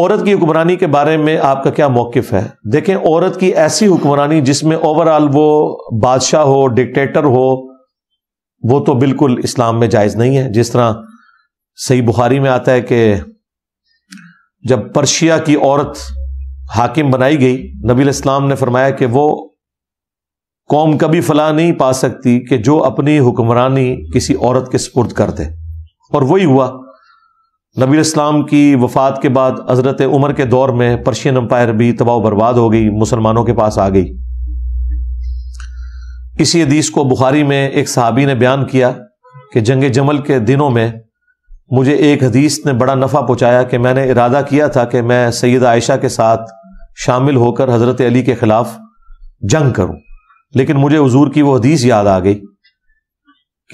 औरत की हुक्मरानी के बारे में आपका क्या मौकफ है देखें औरत की ऐसी हुक्मरानी जिसमें ओवरऑल वो बादशाह हो डिक्टेटर हो वो तो बिल्कुल इस्लाम में जायज़ नहीं है जिस तरह सही बुखारी में आता है कि जब पर्शिया की औरत हाकिम बनाई गई नबी इस्लाम ने फरमाया कि वो कौम कभी फला नहीं पा सकती कि जो अपनी हुक्मरानी किसी औरत के सपुर्द कर दे और वही हुआ नबी इस्लाम की वफ़ात के बाद हज़रत उमर के दौर में पर्शियन अम्पायर भी तबाह बर्बाद हो गई मुसलमानों के पास आ गई इसी हदीस को बुखारी में एक सहाबी ने बयान किया कि जंग जमल के दिनों में मुझे एक हदीस ने बड़ा नफ़ा पहुँचाया कि मैंने इरादा किया था कि मैं सैयद आयशा के साथ शामिल होकर हज़रत अली के ख़िलाफ़ जंग करूँ लेकिन मुझे हजूर की वो हदीस याद आ गई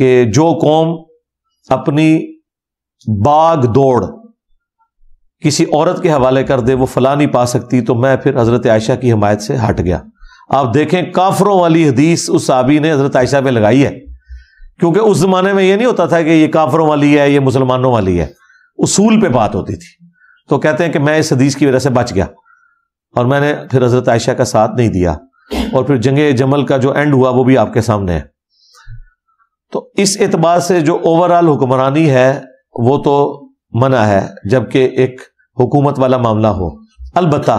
कि जो कौम अपनी बाग दौड़ किसी औरत के हवाले कर दे वो फला नहीं पा सकती तो मैं फिर हजरत आयशा की हमायत से हट गया आप देखें काफरों वाली हदीस उस साबी ने हजरत आयशा पे लगाई है क्योंकि उस जमाने में ये नहीं होता था कि ये काफरों वाली है ये मुसलमानों वाली है उसूल पे बात होती थी तो कहते हैं कि मैं इस हदीस की वजह से बच गया और मैंने फिर हजरत आयशा का साथ नहीं दिया और फिर जंग जमल का जो एंड हुआ वो भी आपके सामने है तो इस एतबार से जो ओवरऑल हुक्मरानी है वो तो मना है जबकि एक हुकूमत वाला मामला हो अलबत्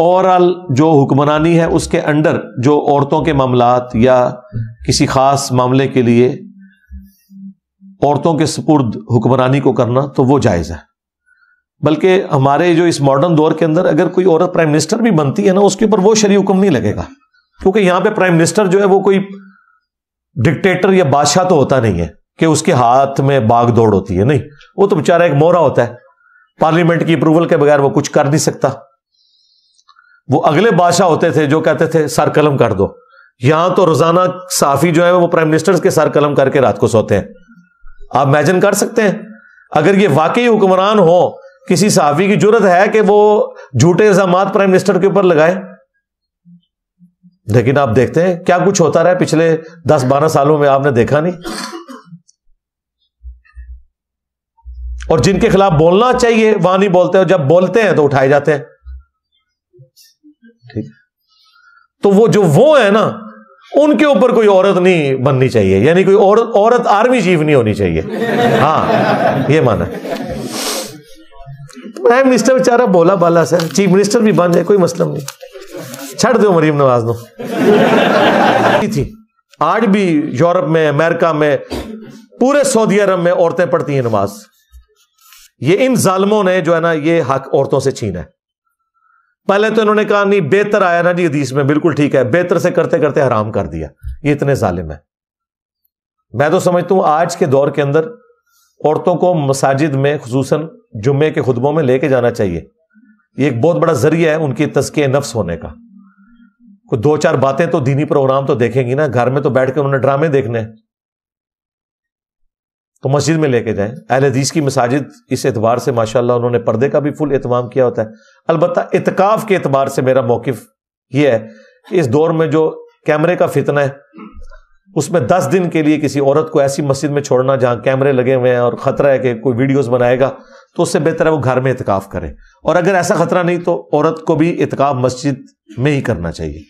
ओवरऑल जो हुक्मरानी है उसके अंडर जो औरतों के मामला या किसी खास मामले के लिए औरतों के सुपुर्द हुक्मरानी को करना तो वो जायज़ है बल्कि हमारे जो इस मॉडर्न दौर के अंदर अगर कोई औरत प्राइम मिनिस्टर भी बनती है ना उसके ऊपर वो शरी हुक्म नहीं लगेगा क्योंकि यहां पे प्राइम मिनिस्टर जो है वो कोई डिक्टेटर या बादशाह तो होता नहीं है कि उसके हाथ में बाग दौड़ होती है नहीं वो तो बेचारा एक मोहरा होता है पार्लियामेंट की अप्रूवल के बगैर वो कुछ कर नहीं सकता वो अगले बादशाह होते थे जो कहते थे सर कलम कर दो यहां तो रोजाना साफी जो है वो प्राइम मिनिस्टर्स के सर कलम करके रात को सोते हैं आप इमेजिन कर सकते हैं अगर ये वाकई हुक्मरान हो किसी साफी की जरूरत है कि वो झूठे इल्जाम प्राइम मिनिस्टर के ऊपर लगाए लेकिन आप देखते हैं क्या कुछ होता रहा पिछले दस बारह सालों में आपने देखा नहीं और जिनके खिलाफ बोलना चाहिए वहां नहीं बोलते और जब बोलते हैं तो उठाए जाते हैं ठीक तो वो जो वो है ना उनके ऊपर कोई औरत नहीं बननी चाहिए यानी कोई औरत औरत आर्मी चीफ नहीं होनी चाहिए हाँ ये माना प्राइम मिनिस्टर बेचारा बोला बाला सर चीफ मिनिस्टर भी बन जाए कोई मसला मतलब नहीं छड़ दो मरीम नवाज नो थी आज भी यूरोप में अमेरिका में पूरे सऊदी अरब में औरतें पढ़ती हैं नमाज ये इन जालमों ने जो है ना ये हक औरतों से छीना है पहले तो इन्होंने कहा नहीं बेहतर आया ना जी हदीस में बिल्कुल ठीक है बेहतर से करते करते हराम कर दिया ये इतने जालिम है मैं तो समझता हूं आज के दौर के अंदर औरतों को मसाजिद में खसूस जुम्मे के खुतबों में लेके जाना चाहिए ये एक बहुत बड़ा जरिया है उनकी तस्के नफ्स होने का कोई दो चार बातें तो दीनी प्रोग्राम तो देखेंगी ना घर में तो बैठ के उन्होंने ड्रामे देखने हैं तो मस्जिद में लेके जाएं अहल हदीस की मसाजिद इस एतबार से माशाल्लाह उन्होंने पर्दे का भी फुल एहतमाम किया होता है अलबत्त इतकाफ के एतबार से मेरा मौकफ यह है कि इस दौर में जो कैमरे का फितना है उसमें दस दिन के लिए किसी औरत को ऐसी मस्जिद में छोड़ना जहाँ कैमरे लगे हुए हैं और ख़तरा है कि कोई वीडियोज़ बनाएगा तो उससे बेहतर है वो घर में इतकाफ़ करे और अगर ऐसा ख़तरा नहीं तो औरत को भी इतकाफ़ मस्जिद में ही करना चाहिए